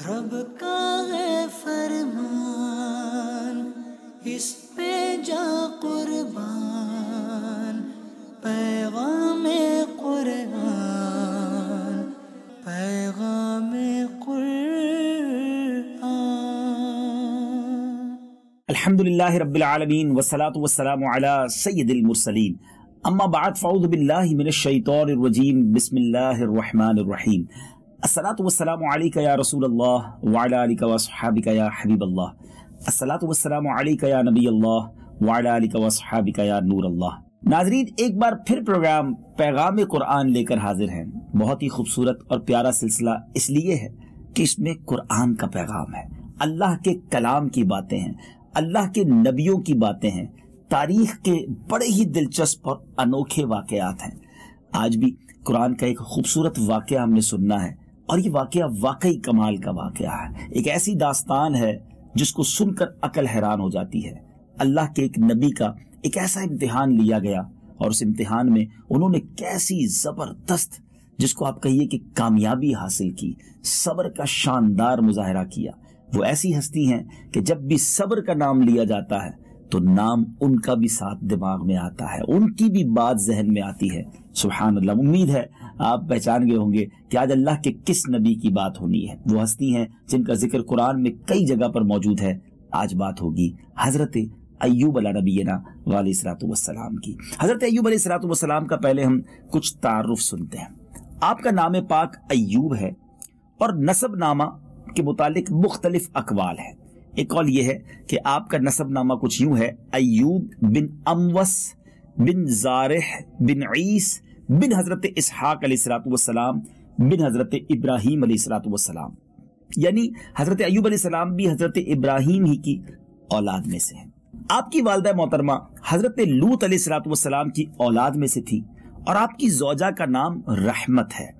रब का है फरमान इस पे जा कुर्बान पैगाम कुरान पैगाम अल्हम्दुलिल्लाह रब्बिल आलमीन वसलातु वस्सलामु अला सय्यदिल मुरसलीन अम्मा बाद फ़ौज़ बिल्लाहि मिनश शैतानिर रजीम बिस्मिल्लाहिर रहमानिर रहीम रसूल नबी अल्लाह नूर अल्लाह नाजरीन एक बार फिर प्रोग्राम पैगाम कुरान लेकर हाजिर है बहुत ही खूबसूरत और प्यारा सिलसिला इसलिए है कि इसमें कुरान का पैगाम है अल्लाह के कलाम की बातें हैं अल्लाह के नबियों की बातें हैं तारीख के बड़े ही दिलचस्प और अनोखे वाकयात हैं आज भी कुरान का एक खूबसूरत वाक़ हमने सुनना है और ये वाक़ वाकई कमाल का वाक़ है एक ऐसी दास्तान है जिसको सुनकर अकल हैरान हो जाती है अल्लाह के एक नबी का एक ऐसा इम्तिहान लिया गया और उस इम्तिहान में उन्होंने कैसी ज़बरदस्त जिसको आप कहिए कि कामयाबी हासिल की सब्र का शानदार मुजाहरा किया वो ऐसी हस्ती हैं कि जब भी सब्र का नाम लिया जाता है तो नाम उनका भी साथ दिमाग में आता है उनकी भी बात जहन में आती है सुबहान अल्लाह उम्मीद है आप पहचान गए होंगे कि आज अल्लाह के किस नबी की बात होनी है वो हस्ती हैं जिनका जिक्र कुरान में कई जगह पर मौजूद है आज बात होगी हजरत अयूब अला नबीना वाल सलातम की हजरत अयूब सलातम का पहले हम कुछ तारफ सुनते हैं आपका नाम पाक अयूब है और नसब नामा के मुतालिक मुख्तलिफ अकवाल है एक कॉल ये है कि आपका नसब नामा कुछ यूं है अयूब बिन अमवस बिन जारह बिन ईस बिन हजरत इसहाक सलाम बिन हजरत इब्राहिम सलाम यानी हजरत अयूब सलाम भी हजरत इब्राहिम ही की औलाद में से है आपकी वालदा मोहतरमा हजरत लूत सलाम की औलाद में से थी और आपकी जोजा का नाम रहमत है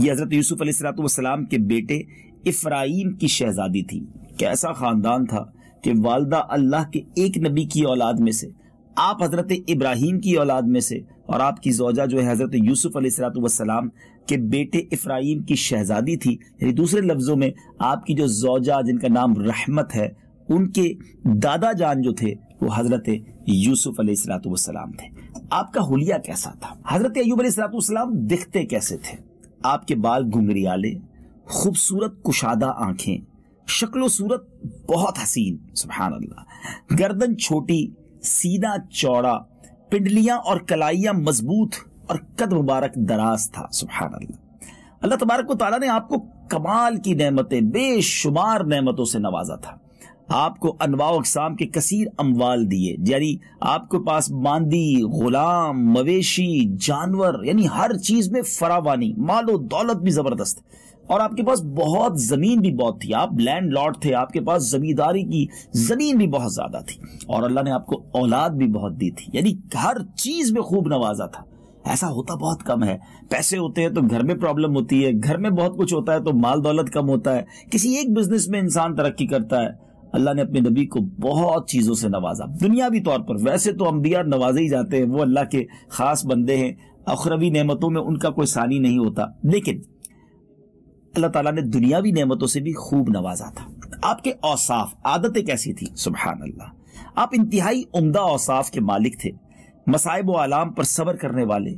ये हजरत यूसुफ सलाम के बेटे इफ्राहिम की शहजादी थी कैसा खानदान था कि वालदा अल्लाह के एक नबी की औलाद में से आप हजरत इब्राहिम की औलाद में से और आपकी जोजा जो है हजरत यूसुफ अलीसलाम के बेटे इफ्राहिम की शहजादी थी यानी दूसरे लफ्जों में आपकी जो जोजा जिनका नाम रहमत है उनके दादा जान जो थे वो हजरत यूसुफ अलीसलाम थे आपका हुलिया कैसा था हजरत अयूब अलीसलाम दिखते कैसे थे आपके बाल घुंगरियाले खूबसूरत कुशादा आंखें शक्लो सूरत बहुत हसीन सुबहान अल्लाह गर्दन छोटी सीधा चौड़ा पिंडलियां और कलाइयां मजबूत और कद मुबारक दराज था सुबहान अल्लाह अल्लाह तबारक ने आपको कमाल की नेमतें बेशुमार नेमतों से नवाजा था आपको अनवा अकसाम के कसीर अमवाल दिए यानी आपके पास बांदी गुलाम मवेशी जानवर यानी हर चीज में फरावानी मालो दौलत भी जबरदस्त और आपके पास बहुत जमीन भी बहुत थी आप लैंड लॉर्ड थे आपके पास जमींदारी की जमीन भी बहुत ज्यादा थी और अल्लाह ने आपको औलाद भी बहुत दी थी यानी हर चीज में खूब नवाजा था ऐसा होता बहुत कम है पैसे होते हैं तो घर में प्रॉब्लम होती है घर में बहुत कुछ होता है तो माल दौलत कम होता है किसी एक बिजनेस में इंसान तरक्की करता है अल्लाह ने अपने नबी को बहुत चीज़ों से नवाजा दुनियावी तौर पर वैसे तो अम्बिया नवाजे ही जाते हैं वो अल्लाह के ख़ास बंदे हैं अखरवी नमतों में उनका कोई सानी नहीं होता लेकिन अल्लाह तला ने दुनियावी नमतों से भी खूब नवाजा था आपके औसाफ आदतें कैसी थी सुबहान अल्लाह आप इंतहाई उमदा औसाफ के मालिक थे मसाइब आलाम पर सबर करने वाले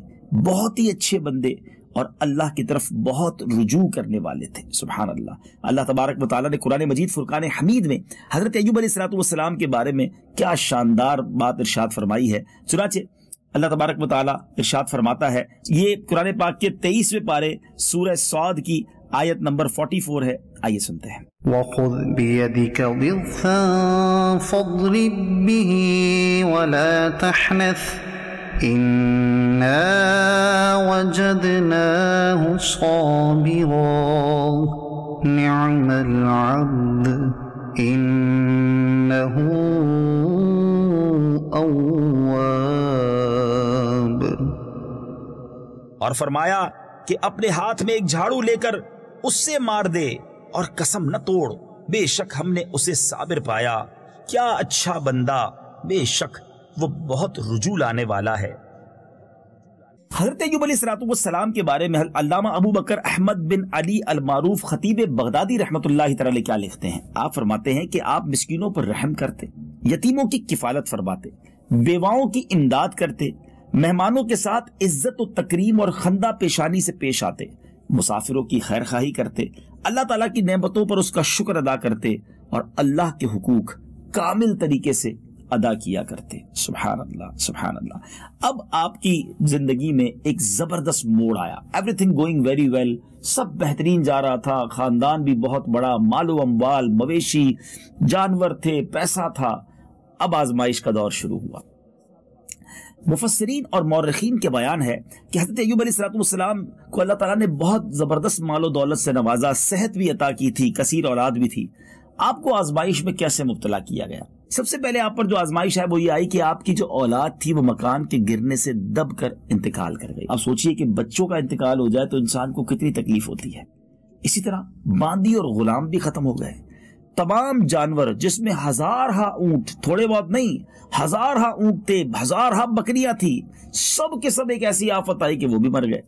बहुत ही अच्छे बंदे और अल्लाह की तरफ बहुत रुजू करने वाले थे सुबहान अल्लाह अल्लाह तबारक वाली ने कुरान मजीद फ़ुरकान हमीद में हज़रत अयूब अलीसलाम के बारे में क्या शानदार बात इर्शाद फरमाई है चुनाचे अल्लाह तबारक मताल इर्शाद फरमाता है ये कुरान पाक के तेईसवें पारे सूर सौद की आयत नंबर फोर्टी फोर है आइए सुनते हैं وخذ إنا और फरमाया कि अपने हाथ में एक झाड़ू लेकर उससे मार दे और कसम न तोड़ बेशक हमने उसे साबिर पाया क्या अच्छा बंदा बेशक वो बहुत रुजू लाने वाला है हजरत यूब सलाम के बारे में अल्लामा Abu Bakr Ahmad bin Ali अल मारूफ खतीब बगदादी रहमत क्या लिखते हैं आप फरमाते हैं कि आप मिस्किनों पर रहम करते यतीमों की किफालत फरमाते बेवाओं की इमदाद करते मेहमानों के साथ इज्जत व तकरीम और खंदा पेशानी से पेश आते मुसाफिरों की खैर खाही करते अल्लाह तला की नेमतों पर उसका शुक्र अदा करते और अल्लाह के हकूक कामिल तरीके से अदा किया करते सुबहान अल्लाह सुबहान अल्लाह अब आपकी ज़िंदगी में एक ज़बरदस्त मोड़ आया एवरीथिंग गोइंग वेरी वेल सब बेहतरीन जा रहा था ख़ानदान भी बहुत बड़ा मालो अम्बाल मवेशी जानवर थे पैसा था अब आजमाइश का दौर शुरू हुआ मुफसरीन और मौरखीन के बयान है कि हजरत अयूब अलीसलाम को अल्लाह ताला ने बहुत ज़बरदस्त मालो दौलत से नवाजा सेहत भी अता की थी कसीर औलाद भी थी आपको आजमाइश में कैसे मुबतला किया गया सबसे पहले आप पर जो आजमाइश है वो ये आई कि आपकी जो औलाद थी वो मकान के गिरने से दब कर इंतकाल कर गई आप सोचिए कि बच्चों का इंतकाल हो जाए तो इंसान को कितनी तकलीफ होती है इसी तरह बांदी और गुलाम भी खत्म हो गए तमाम जानवर जिसमें हजार हा ऊंट थोड़े बहुत नहीं हजार हा ऊंट थे हजार हा बकरियां थी सब के सब एक ऐसी आफत आई कि वो भी मर गए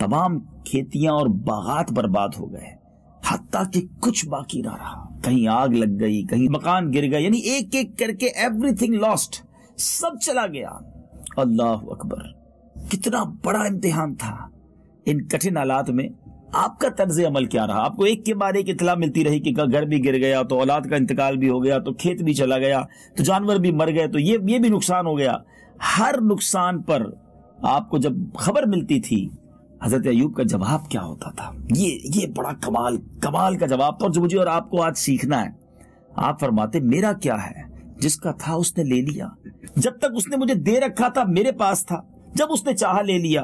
तमाम खेतियां और बागात बर्बाद हो गए हती कि कुछ बाकी ना रहा कहीं आग लग गई कहीं मकान गिर गया यानी एक एक करके एवरीथिंग लॉस्ट सब चला गया अल्लाह अकबर कितना बड़ा इम्तिहान था इन कठिन हालात में आपका तर्ज अमल क्या रहा आपको एक के बाद एक इतला मिलती रही कि घर भी गिर गया तो औलाद का इंतकाल भी हो गया तो खेत भी चला गया तो जानवर भी मर गए तो ये ये भी नुकसान हो गया हर नुकसान पर आपको जब खबर मिलती थी हजरत अयूब का जवाब क्या होता था ये ये बड़ा कमाल कमाल का जवाब था जो तो मुझे और आपको आज सीखना है आप फरमाते मेरा क्या है जिसका था उसने ले लिया जब तक उसने मुझे दे रखा था मेरे पास था जब उसने चाह ले लिया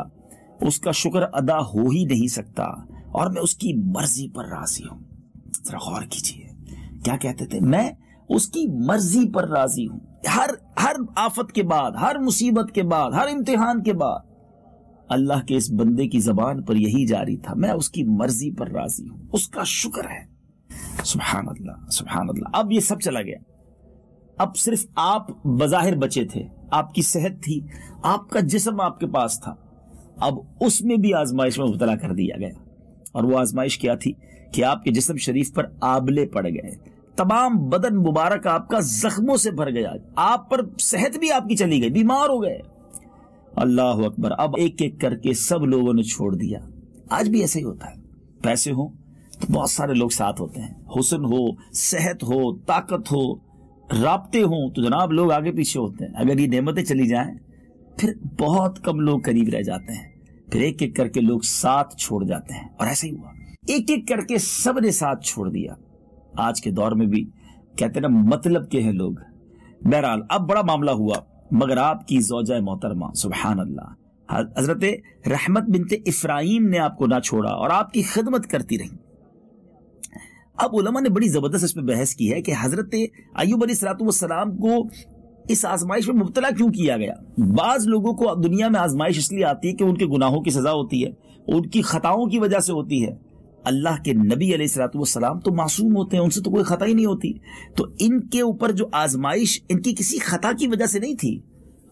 उसका शुक्र अदा हो ही नहीं सकता और मैं उसकी मर्जी पर राजी हूं गौर कीजिए क्या कहते थे मैं उसकी मर्जी पर राजी हूं हर हर आफत के बाद हर मुसीबत के बाद हर इम्तिहान के बाद अल्लाह के इस बंदे की जबान पर यही जारी था मैं उसकी मर्जी पर राजी हूं उसका शुक्र है सुबहान अल्लाह सुबह अल्लाह अब ये सब चला गया अब सिर्फ आप बाहिर बचे थे आपकी सेहत थी आपका जिसम आपके पास था अब उसमें भी आजमाइश में मुबतला कर दिया गया और वो आजमाइश क्या थी कि आपके जिसम शरीफ पर आबले पड़ गए तमाम बदन मुबारक आपका जख्मों से भर गया आप पर सेहत भी आपकी चली गई बीमार हो गए अल्लाह अकबर अब एक एक करके सब लोगों ने छोड़ दिया आज भी ऐसे ही होता है पैसे हो तो बहुत सारे लोग साथ होते हैं हुसन हो सेहत हो ताकत हो रबते हो तो जनाब लोग आगे पीछे होते हैं अगर ये नेमतें चली जाएं फिर बहुत कम लोग करीब रह जाते हैं फिर एक एक करके लोग साथ छोड़ जाते हैं और ऐसा ही हुआ एक एक करके सब ने साथ छोड़ दिया आज के दौर में भी कहते ना मतलब के हैं लोग बहरहाल अब बड़ा मामला हुआ मगर आपकी जोजा मोहतरमा सुबहान अल्लाह हजरत रहमत बिनते इफ्राहिम ने आपको ना छोड़ा और आपकी खिदमत करती रही अब उलमा ने बड़ी ज़बरदस्त इस पर बहस की है कि हज़रत अयूब सलाम को इस आजमाइश में मुबतला क्यों किया गया बाज लोगों को दुनिया में आजमाइश इसलिए आती है कि उनके गुनाहों की सज़ा होती है उनकी खताओं की वजह से होती है अल्लाह के नबी अलैहिस्सलाम तो मासूम होते हैं उनसे तो कोई खता ही नहीं होती तो इनके ऊपर जो आजमाइश इनकी किसी खता की वजह से नहीं थी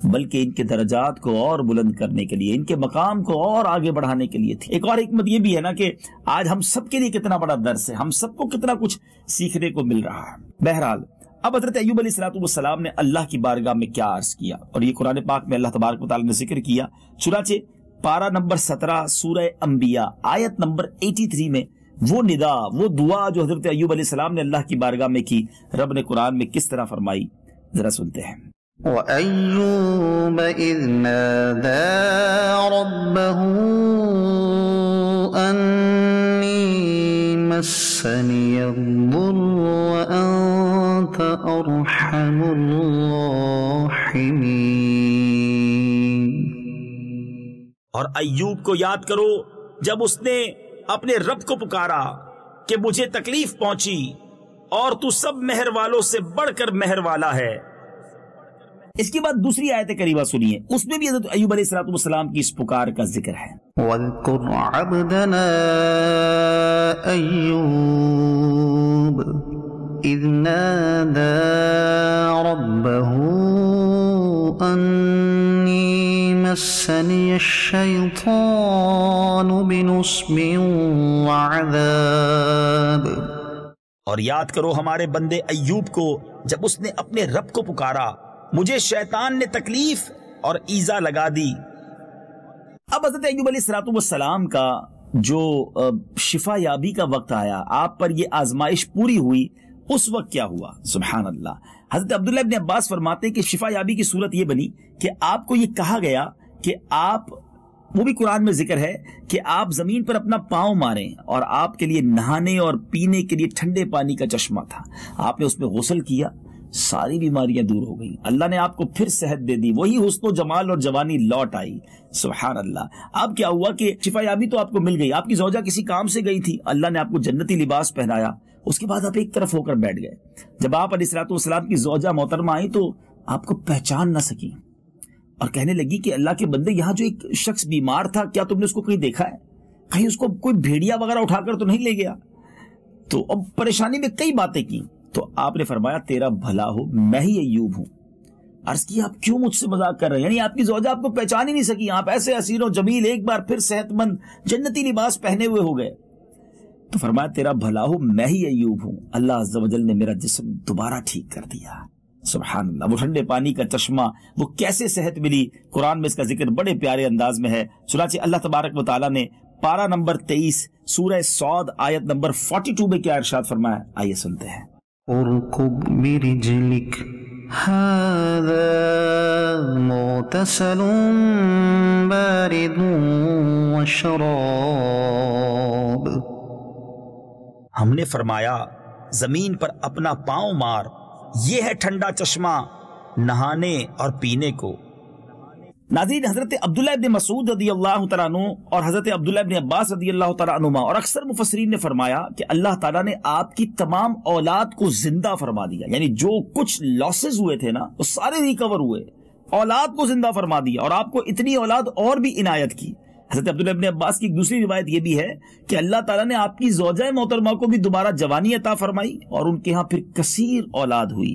बल्कि इनके दर्जात को और बुलंद करने के लिए इनके मकाम को और आगे बढ़ाने के लिए थी एक और हमत यह भी है ना कि आज हम सबके लिए कितना बड़ा दर्स है हम सबको कितना कुछ सीखने को मिल रहा है बहरहाल अब हजरत अयूब सलाम ने अल्लाह की बारगाह में क्या अर्ज किया और ये कुरान पाक में अल्लाह तबारक ने जिक्र किया चुनाचे पारा नंबर सत्रह सूरह अंबिया आयत नंबर एटी थ्री में वो निदा वो दुआ जो हजरत अयूब सलाम ने अल्लाह की बारगाह में की रब ने कुरान में किस तरह फरमाई जरा सुनते हैं और अयूब को याद करो जब उसने अपने रब को पुकारा कि मुझे तकलीफ पहुंची और तू सब मेहर वालों से बढ़कर मेहर वाला है इसके बाद दूसरी आयत करीबा सुनिए उसमें भी हजरत अयूब सलाम की इस पुकार का जिक्र है अयूब इज़ रब्बहू अन مسني الشيطان بنصب وعذاب और याद करो हमारे बंदे अयूब को जब उसने अपने रब को पुकारा मुझे शैतान ने तकलीफ और ईजा लगा दी अब हजरत अयूब सलाम का जो शिफा याबी का वक्त आया आप पर यह आजमाइश पूरी हुई उस वक्त क्या हुआ सुबहान अल्लाह हजरत अब्दुल्ला अब्बास फरमाते कि शिफा याबी की सूरत यह बनी कि आपको यह कहा गया कि आप वो भी कुरान में जिक्र है कि आप जमीन पर अपना पांव मारें और आपके लिए नहाने और पीने के लिए ठंडे पानी का चश्मा था आपने उसमें गौसल किया सारी बीमारियां दूर हो गई अल्लाह ने आपको फिर सेहत दे दी वही हुस्न जमाल और जवानी लौट आई सुबहान अल्लाह अब क्या हुआ कि शिफायाबी तो आपको मिल गई आपकी जोजा किसी काम से गई थी अल्लाह ने आपको जन्नती लिबास पहनाया उसके बाद आप एक तरफ होकर बैठ गए जब आप अलीसलाम की जोजा मोहतरमा आई तो आपको पहचान ना सकी और कहने लगी कि अल्लाह के बंदे यहाँ जो एक शख्स बीमार था क्या तुमने उसको कहीं देखा है कहीं उसको कोई भेड़िया वगैरह उठाकर तो नहीं ले गया तो अब परेशानी में कई बातें की तो आपने फरमाया तेरा भला हो मैं ही अयूब हूं अर्ज की आप क्यों मुझसे मजाक कर रहे हैं यानी आपकी जोजा आपको पहचान ही नहीं सकी आप ऐसे असीरों जमील एक बार फिर सेहतमंद जन्नती लिबास पहने हुए हो गए तो फरमाया तेरा भला हो मैं ही अयूब हूं अल्लाह अज्जल ने मेरा जिस्म दोबारा ठीक कर दिया सुबहान वो ठंडे पानी का चश्मा वो कैसे सेहत मिली कुरान में इसका जिक्र बड़े प्यारे अंदाज में है सुनाचे अल्लाह तबारक मतला ने पारा नंबर तेईस सूरह सौद आयत नंबर फोर्टी टू में क्या इरशाद फरमाया आइए सुनते हैं हमने फरमाया जमीन पर अपना पांव मार ये है ठंडा चश्मा नहाने और पीने को नाजीन हजरत अब्दुल्ला इबन मसूद रदी अल्लाह तु और हजरत अब्दुल्ला इबन अब्बास रदी अल्लाह तुमा और अक्सर मुफसरीन ने फरमाया कि अल्लाह ताला ने आपकी तमाम औलाद को जिंदा फरमा दिया यानी जो कुछ लॉसेज हुए थे ना वो सारे रिकवर हुए औलाद को जिंदा फरमा दिया और आपको इतनी औलाद और भी इनायत की हजरत अब्दुल्ला इबन अब्बास की दूसरी रिवायत यह भी है कि अल्लाह तला ने आपकी जोजा मोहतरमा को भी दोबारा जवानी अता फरमाई और उनके यहाँ फिर कसीर औलाद हुई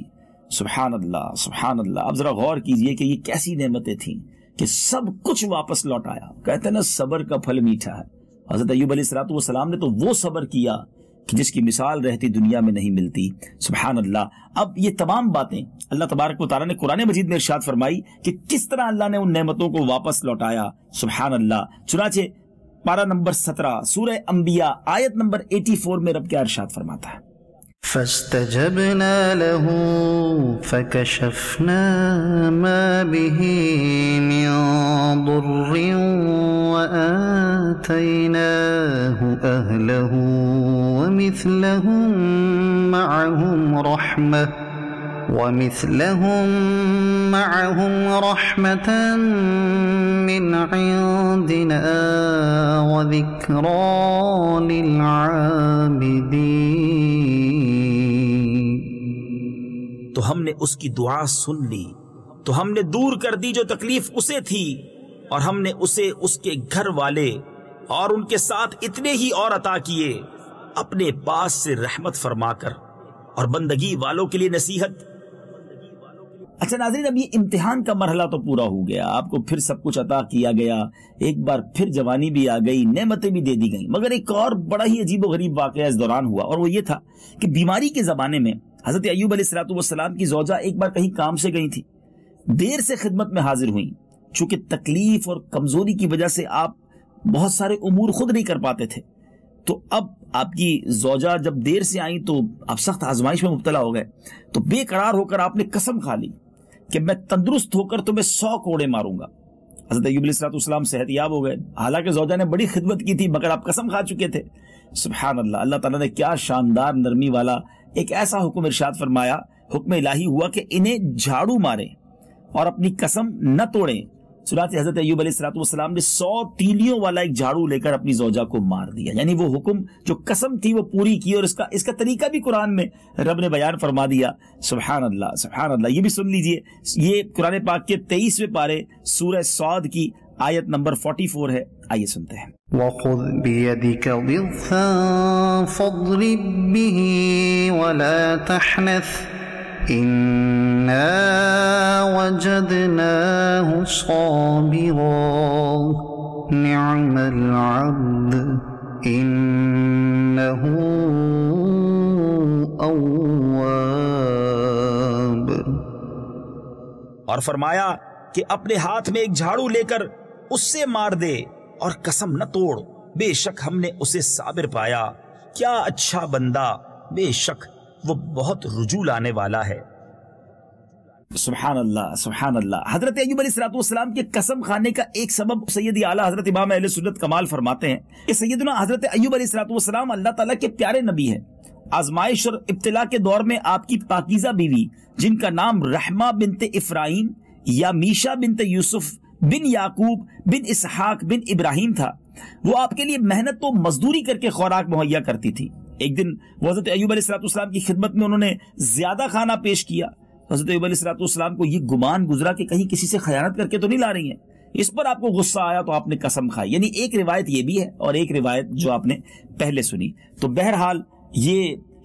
सुबहान अल्लाह सुबहान अल्लाह अब जरा गौर कीजिए कि ये कैसी नमतें थी कि सब कुछ वापस लौट आया कहते ना सबर का फल मीठा है हजरत अयूब सलाम ने तो वो सबर किया कि जिसकी मिसाल रहती दुनिया में नहीं मिलती सुबहान अल्लाह अब ये तमाम बातें अल्लाह तबारक तारा ने कुरान मजीद में इर्शाद फरमाई कि किस तरह अल्लाह ने उन नेमतों को वापस लौटाया सुबहान अल्लाह चुनाचे पारा नंबर सत्रह सूर्य अंबिया आयत नंबर एटी फोर में रब क्या इर्शाद फरमाता है فاستجبنا له فكشفنا ما به من ضر وآتيناه أهله ومثلهم معهم رحمة ومثلهم معهم رحمة من عندنا وذكرى للعابدين तो हमने उसकी दुआ सुन ली तो हमने दूर कर दी जो तकलीफ उसे थी और हमने उसे उसके घर वाले और उनके साथ इतने ही और अता किए अपने पास से रहमत फरमाकर और बंदगी वालों के लिए नसीहत अच्छा नाजरीन अब ये इम्तिहान का मरहला तो पूरा हो गया आपको फिर सब कुछ अता किया गया एक बार फिर जवानी भी आ गई नेमतें भी दे दी गई मगर एक और बड़ा ही अजीब गरीब वाक़ इस दौरान हुआ और वो ये था कि बीमारी के ज़माने में हजरत अयूब अलीसलाम की जोजा एक बार कहीं काम से गई थी देर से खिदमत में हाजिर हुई चूंकि तकलीफ और कमजोरी की वजह से आप बहुत सारे उमूर खुद नहीं कर पाते थे तो अब आपकी जोजा जब देर से आई तो आप सख्त आजमाइश में मुबतला हो गए तो बेकरार होकर आपने कसम खा ली कि मैं तंदुरुस्त होकर तुम्हें सौ कोड़े मारूंगा हजरत अयूब अयूबलाम सेहतयाब हो गए हालांकि जोजा ने बड़ी खिदमत की थी मगर आप कसम खा चुके थे सुबह अल्लाह अल्लाह ताला ने क्या शानदार नरमी वाला एक ऐसा हुक्म इरशाद फरमाया हुक्म इलाही हुआ कि इन्हें झाड़ू मारें और अपनी कसम न तोड़ें सुरात हजरत अयूब सलाम ने सौ तीलियों वाला एक झाड़ू लेकर अपनी जोजा को मार दिया यानी वो हुक्म जो कसम थी वो पूरी की और इसका इसका तरीका भी कुरान में रब ने बयान फरमा दिया सुबहान अल्लाह सुबहान अल्लाह ये भी सुन लीजिए ये कुरान पाक के तेईसवें पारे सूरह सौद की आयत नंबर 44 है आइए सुनते हैं और फरमाया कि अपने हाथ में एक झाड़ू लेकर उससे मार दे और कसम न तोड़ बेशक हमने उसे साबिर पाया क्या अच्छा बंदा बेशक वो बहुत रुजू लाने वाला है सुबहान अल्लाह सुबहान अल्लाह हजरत अयूब सलाम के कसम खाने का एक सबब सैयद आला हजरत इमाम सुन्नत कमाल फरमाते हैं कि सैदना हजरत अयूब सलाम अल्लाह ताला के प्यारे नबी है आजमाइश और इब्तला के दौर में आपकी पाकिजा बीवी जिनका नाम रहमा बिनते इफ्राहिम या मीशा बिनते यूसुफ बिन याकूब बिन इसहाक बिन इब्राहिम था वो आपके लिए मेहनत तो मजदूरी करके खुराक मुहैया करती थी एक दिन वजरत हजरत अयूब सलाम की खिदमत में उन्होंने ज्यादा खाना पेश किया हजरत अयूब सलाम को यह गुमान गुजरा कि कहीं किसी से खयानत करके तो नहीं ला रही है इस पर आपको गुस्सा आया तो आपने कसम खाई यानी एक रिवायत यह भी है और एक रिवायत जो आपने पहले सुनी तो बहरहाल ये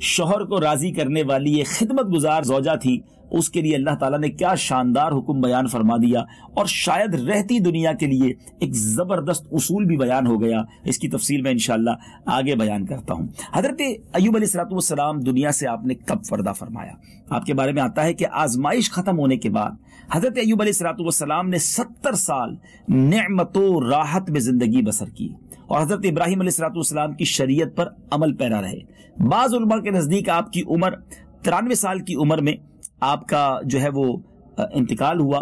शोहर को राजी करने वाली ये खिदमत गुजार जोजा थी उसके लिए अल्लाह ताला ने क्या शानदार हुक्म बयान फरमा दिया और शायद रहती दुनिया के लिए एक ज़बरदस्त उसूल भी बयान हो गया इसकी तफसील में इनशाला आगे बयान करता हूँ हजरत अयूब अलीसलाम दुनिया से आपने कब फर्दा फरमाया आपके बारे में आता है कि आजमाइश ख़त्म होने के बाद हजरत अयूब सलाम ने सत्तर साल नमत राहत में ज़िंदगी बसर की और हजरत इब्राहिम सलाम की शरीयत पर अमल पैरा रहे बाज़ के नज़दीक आपकी उम्र तिरानवे साल की उम्र में आपका जो है वो इंतकाल हुआ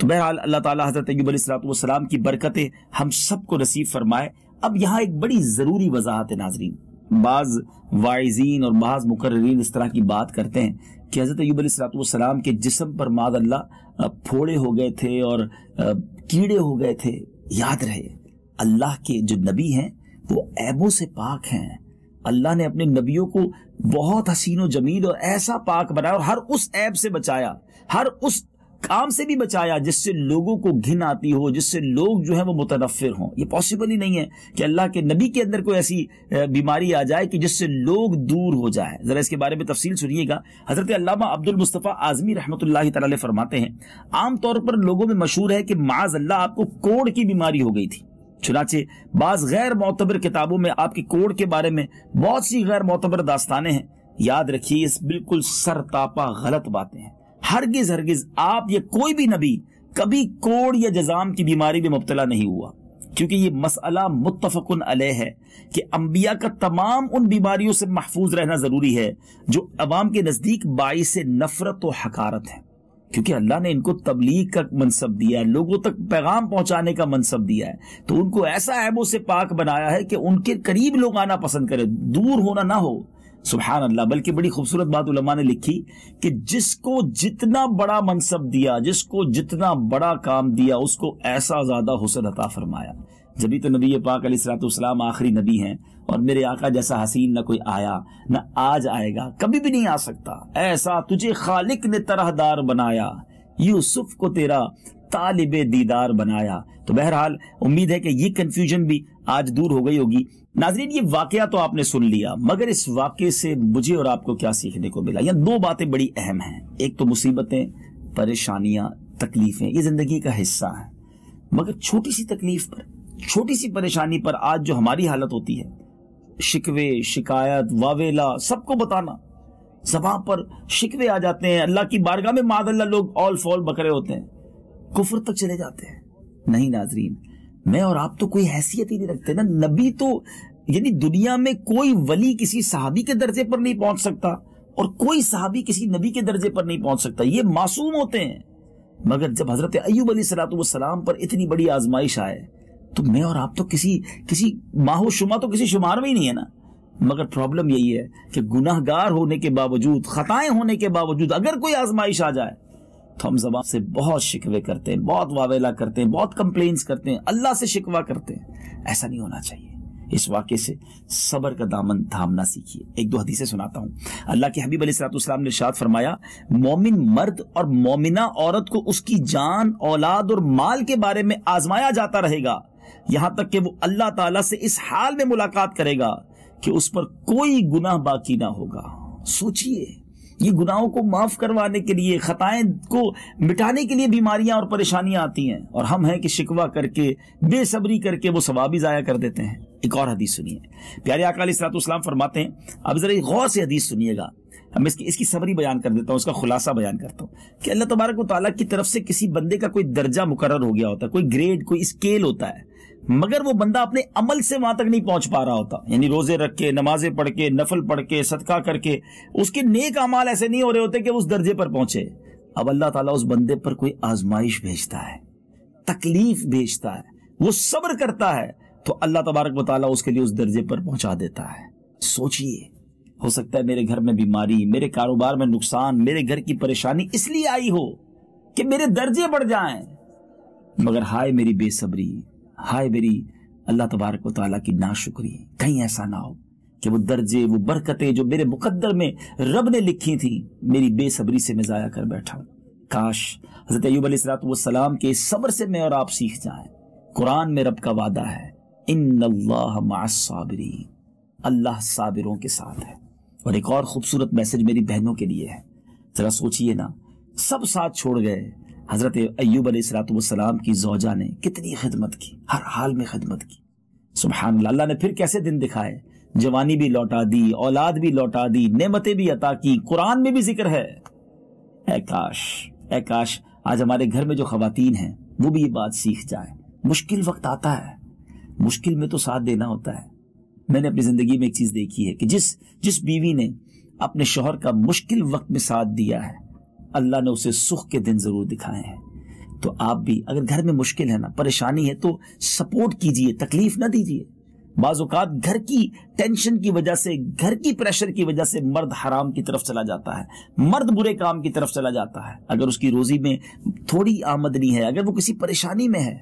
तो बहरहाल अल्लाह ताला हजरत सलाम की बरकतें हम सबको नसीब फरमाए अब यहाँ एक बड़ी ज़रूरी वजाहत है नाजरीन बाज़ वाइजीन और बाज़ मुकर्रीन इस तरह की बात करते हैं कि हज़रत तयब सलाम के जिसम पर माद अल्लाह फोड़े हो गए थे और कीड़े हो गए थे याद रहे अल्लाह के जो नबी हैं वो ऐबों से पाक हैं अल्लाह ने अपने नबियों को बहुत हसीन व जमील और ऐसा पाक बनाया और हर उस ऐब से बचाया हर उस काम से भी बचाया जिससे लोगों को घिन आती हो जिससे लोग जो है वो मुतनफिर हों ये पॉसिबल ही नहीं है कि अल्लाह के नबी के अंदर कोई ऐसी बीमारी आ जाए कि जिससे लोग दूर हो जाए ज़रा इसके बारे में तफसील सुनिएगा हज़रत अल्लामा अब्दुल मुस्तफ़ा आज़मी रहमत फरमाते हैं आमतौर पर लोगों में मशहूर है कि माज अल्लाह आपको कोड़ की बीमारी हो गई थी चुनाचे बाज गैर मोतबर किताबों में आपकी कोड के बारे में बहुत सी गैर मोतबर दास्तानें हैं याद रखिए इस बिल्कुल सरतापा गलत बातें हैं हरगिज हरगिज आप या कोई भी नबी कभी कोड़ या जजाम की बीमारी में मुबतला नहीं हुआ क्योंकि ये मसला मुतफकन अलह है कि अम्बिया का तमाम उन बीमारियों से महफूज रहना जरूरी है जो अवाम के नज़दीक बाईस नफरत और हकारत है क्योंकि अल्लाह ने इनको तबलीग का मनसब दिया है लोगों तक पैगाम पहुंचाने का मनसब दिया है तो उनको ऐसा ऐबों से पाक बनाया है कि उनके करीब लोग आना पसंद करें दूर होना ना हो सुबहान अल्लाह बल्कि बड़ी खूबसूरत बात उलमा ने लिखी कि जिसको जितना बड़ा मनसब दिया जिसको जितना बड़ा काम दिया उसको ऐसा ज्यादा हुसन अता फरमाया जबी तो नबी पाक सलाम आखिरी नबी हैं और मेरे आका जैसा हसीन ना कोई आया ना आज आएगा कभी भी नहीं आ सकता ऐसा तुझे खालिक ने तरहदार बनाया यूसुफ को तेरा तालिब दीदार बनाया तो बहरहाल उम्मीद है कि ये कंफ्यूजन भी आज दूर हो गई होगी नाजरीन ये वाक्य तो आपने सुन लिया मगर इस वाक्य से मुझे और आपको क्या सीखने को मिला यहाँ दो बातें बड़ी अहम हैं एक तो मुसीबतें परेशानियां तकलीफें ये जिंदगी का हिस्सा है मगर छोटी सी तकलीफ पर छोटी सी परेशानी पर आज जो हमारी हालत होती है शिकवे शिकायत वावेला सबको बताना जब पर शिकवे आ जाते हैं अल्लाह की बारगाह में अल्लाह लोग ऑल फॉल बकरे होते हैं कुफर तक चले जाते हैं नहीं नाजरीन मैं और आप तो कोई हैसियत ही नहीं रखते ना नबी तो यानी दुनिया में कोई वली किसी सहाबी के दर्जे पर नहीं पहुंच सकता और कोई सहाबी किसी नबी के दर्जे पर नहीं पहुंच सकता ये मासूम होते हैं मगर जब हजरत अयूब सलाम पर इतनी बड़ी आजमाइश आए तो मैं और आप तो किसी किसी माहो शुमा तो किसी शुमार में ही नहीं है ना मगर प्रॉब्लम यही है कि गुनाहगार होने के बावजूद खताएं होने के बावजूद अगर कोई आजमाइश आ जाए तो हम जबान से बहुत शिकवे करते हैं बहुत वावेला करते हैं बहुत कंप्लेन करते हैं अल्लाह से शिकवा करते हैं ऐसा नहीं होना चाहिए इस वाक्य से सबर का दामन थामना सीखिए एक दो हदीसें सुनाता हूं अल्लाह के हबीब सलाम ने शाद फरमाया मोमिन मर्द और मोमिना औरत को उसकी जान औलाद और माल के बारे में आजमाया जाता रहेगा यहां तक कि वो अल्लाह ताला से इस हाल में मुलाकात करेगा कि उस पर कोई गुनाह बाकी ना होगा सोचिए ये गुनाहों को माफ करवाने के लिए खताएं को मिटाने के लिए बीमारियां और परेशानियां आती हैं और हम हैं कि शिकवा करके बेसब्री करके वो सवाबी जाया कर देते हैं एक और हदीस सुनिए प्यारे अकाली सलात फरमाते हैं अब जरा गौर से हदीस सुनिएगा मैं इसकी इसकी सबरी बयान कर देता हूँ उसका खुलासा बयान करता हूँ कि अल्लाह तबारक वाली की तरफ से किसी बंदे का कोई दर्जा मुकर हो गया होता है कोई ग्रेड कोई स्केल होता है मगर वो बंदा अपने अमल से वहां तक नहीं पहुंच पा रहा होता यानी रोजे रख के नमाजें पढ़ के नफल पढ़ के सदका करके उसके नेक अमाल ऐसे नहीं हो रहे होते कि उस दर्जे पर पहुंचे अब अल्लाह ताला उस बंदे पर कोई आजमाइश भेजता है तकलीफ भेजता है वो सब्र करता है तो अल्लाह तबारक वाली उसके लिए उस दर्जे पर पहुंचा देता है सोचिए हो सकता है मेरे घर में बीमारी मेरे कारोबार में नुकसान मेरे घर की परेशानी इसलिए आई हो कि मेरे दर्जे बढ़ जाएं मगर हाय मेरी बेसब्री हाय मेरी अल्लाह तबारक वाली की नाशुक्री कहीं ऐसा ना हो कि वो दर्जे वो बरकतें जो मेरे मुकद्दर में रब ने लिखी थी मेरी बेसब्री से मैं ज़ाया कर बैठा काश हजरत अयूब सलाम के इस सब्र से मैं और आप सीख जाए कुरान में रब का वादा है इन अल्लाह अल्लाह साबिरों के साथ है और एक और खूबसूरत मैसेज मेरी बहनों के लिए है जरा सोचिए ना सब साथ छोड़ गए हजरत अयूब सलाम की जौजा ने कितनी खिदमत की हर हाल में खिदमत की सुबहान अल्लाह ने फिर कैसे दिन दिखाए जवानी भी लौटा दी औलाद भी लौटा दी नेमतें भी अता की कुरान में भी जिक्र है ए काश ए काश आज हमारे घर में जो खातन हैं वो भी ये बात सीख जाए मुश्किल वक्त आता है मुश्किल में तो साथ देना होता है मैंने अपनी जिंदगी में एक चीज देखी है कि जिस जिस बीवी ने अपने शोहर का मुश्किल वक्त में साथ दिया है अल्लाह ने उसे सुख के दिन जरूर दिखाए हैं तो आप भी अगर घर में मुश्किल है ना परेशानी है तो सपोर्ट कीजिए तकलीफ ना दीजिए बाजात घर की टेंशन की वजह से घर की प्रेशर की वजह से मर्द हराम की तरफ चला जाता है मर्द बुरे काम की तरफ चला जाता है अगर उसकी रोजी में थोड़ी आमदनी है अगर वो किसी परेशानी में है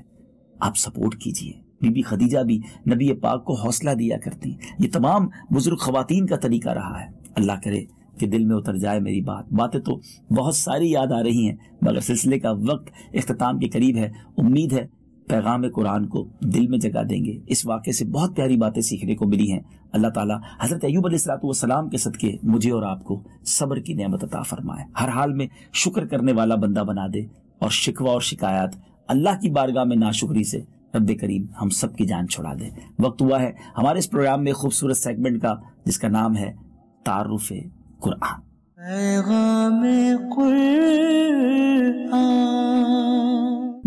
आप सपोर्ट कीजिए बीबी खदीजा भी नबी पाक को हौसला दिया करती ये तमाम बुजुर्ग खुवान का तरीका रहा है अल्लाह करे कि दिल में उतर जाए मेरी बात बातें तो बहुत सारी याद आ रही हैं मगर सिलसिले का वक्त अख्ताम के करीब है उम्मीद है पैगाम कुरान को दिल में जगा देंगे इस वाक़े से बहुत प्यारी बातें सीखने को मिली हैं अल्लाह ताला हज़रत अयूब सलाम के सदक़े मुझे और आपको सब्र की नमत अता फरमाए हर हाल में शुक्र करने वाला बंदा बना दे और शिकवा और शिकायत अल्लाह की बारगाह में नाशुक्री से रब करीम हम सब की जान छुड़ा दे वक्त हुआ है हमारे इस प्रोग्राम में खूबसूरत सेगमेंट का जिसका नाम है तारुफ कुरान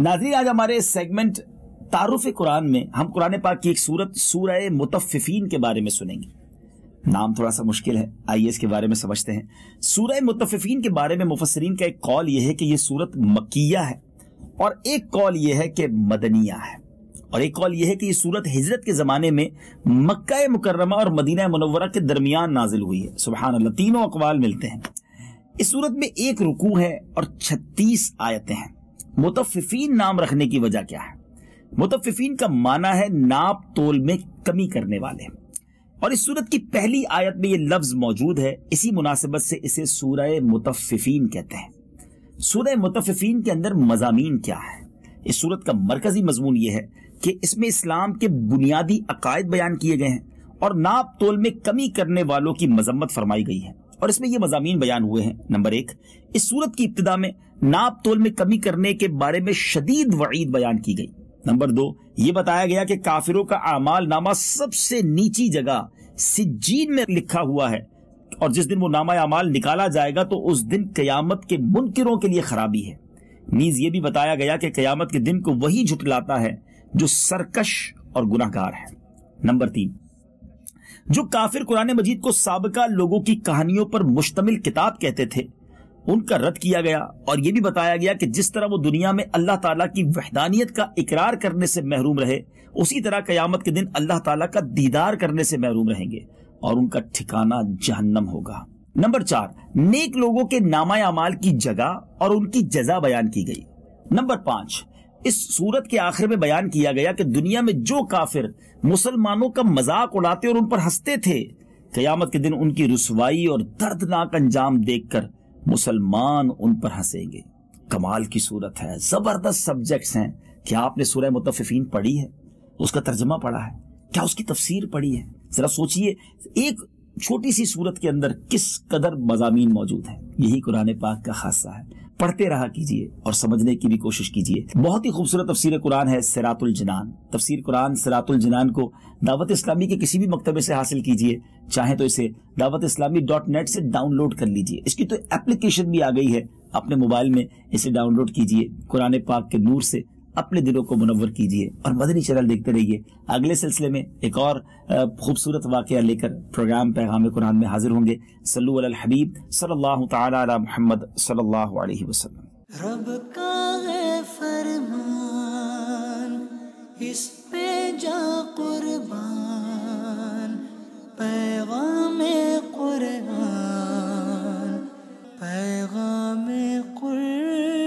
नाजरी आज हमारे सेगमेंट तारुफ कुरान में हम कुरान पाक की एक सूरत सूरह मुतफ़िफ़ीन के बारे में सुनेंगे नाम थोड़ा सा मुश्किल है आइए इसके बारे में समझते हैं सूरह मुतफ़िफ़ीन के बारे में मुफसरीन का एक कौल यह है कि यह सूरत मकिया है और एक कॉल यह है कि मदनिया है और एक कॉल यह है कि ये सूरत हिजरत के ज़माने में मक्का मुकर्रमा और मदीना मनवरा के दरमियान नाजिल हुई है सुबहान अल्लाह तीनों अकवाल मिलते हैं इस सूरत में एक रुकू है और छत्तीस आयतें हैं मुतफिफिन नाम रखने की वजह क्या है मुतफिफिन का माना है नाप तोल में कमी करने वाले और इस सूरत की पहली आयत में यह लफ्ज मौजूद है इसी मुनासिबत से इसे सूर मुतफिफिन कहते हैं सूर मुतफिफिन के अंदर मजामी क्या है इस सूरत का मरकजी मजमून यह है कि इसमें इस्लाम के बुनियादी अकायद बयान किए गए हैं और नाप तोल में कमी करने वालों की मजम्मत फरमाई गई है और इसमें ये मजामी बयान हुए हैं नंबर एक इस सूरत की इब्तदा में नाप तोल में कमी करने के बारे में शदीद वईद बयान की गई नंबर दो ये बताया गया कि काफिरों का अमाल नामा सबसे नीची जगह सिज्जीन में लिखा हुआ है और जिस दिन वो नामा अमाल निकाला जाएगा तो उस दिन कयामत के मुनकरों के लिए खराबी है नीज ये भी बताया गया कि कयामत के दिन को वही झुटलाता है जो सरकश और गुनाहगार है नंबर तीन जो काफिर कुरान मजीद को सबका लोगों की कहानियों पर मुश्तमिल किताब कहते थे उनका रद्द किया गया और यह भी बताया गया कि जिस तरह वो दुनिया में अल्लाह ताला की वहदानियत का इकरार करने से महरूम रहे उसी तरह कयामत के दिन अल्लाह ताला का दीदार करने से महरूम रहेंगे और उनका ठिकाना जहन्नम होगा नंबर चार नेक लोगों के नामा अमाल की जगह और उनकी जजा बयान की गई नंबर पांच इस सूरत के आखिर में बयान किया गया कि दुनिया में जो काफिर मुसलमानों का मजाक उड़ाते और उन पर हंसते थे कयामत के दिन उनकी रसवाई और दर्दनाक अंजाम देखकर मुसलमान उन पर हंसेंगे कमाल की सूरत है जबरदस्त सब्जेक्ट्स हैं क्या आपने सूरह मुतफिफिन पढ़ी है उसका तर्जमा पढ़ा है क्या उसकी तफसीर पढ़ी है जरा सोचिए एक छोटी सी सूरत के अंदर किस कदर मजामी मौजूद है यही कुरान पाक का खासा है पढ़ते रहा कीजिए और समझने की भी कोशिश कीजिए बहुत ही खूबसूरत तफसीर कुरान है सिरातुल जनान तफसीर कुरान सिरातुल जनान को दावत इस्लामी के किसी भी मकतबे से हासिल कीजिए चाहे तो इसे दावत इस्लामी डॉट नेट से डाउनलोड कर लीजिए इसकी तो एप्लीकेशन भी आ गई है अपने मोबाइल में इसे डाउनलोड कीजिए कुरान पाक के नूर से अपने दिलों को मुनवर कीजिए और मदनी चैनल देखते रहिए अगले सिलसिले में एक और खूबसूरत वाक़ लेकर प्रोग्राम पैगाम कुरान में हाजिर होंगे सल्लू अल हबीब सल्लल्लाहु ताला मोहम्मद सल्लल्लाहु अलैहि वसल्लम रब का है फरमान इस पे जा कुर्बान पैगाम कुरान पैगाम कुरान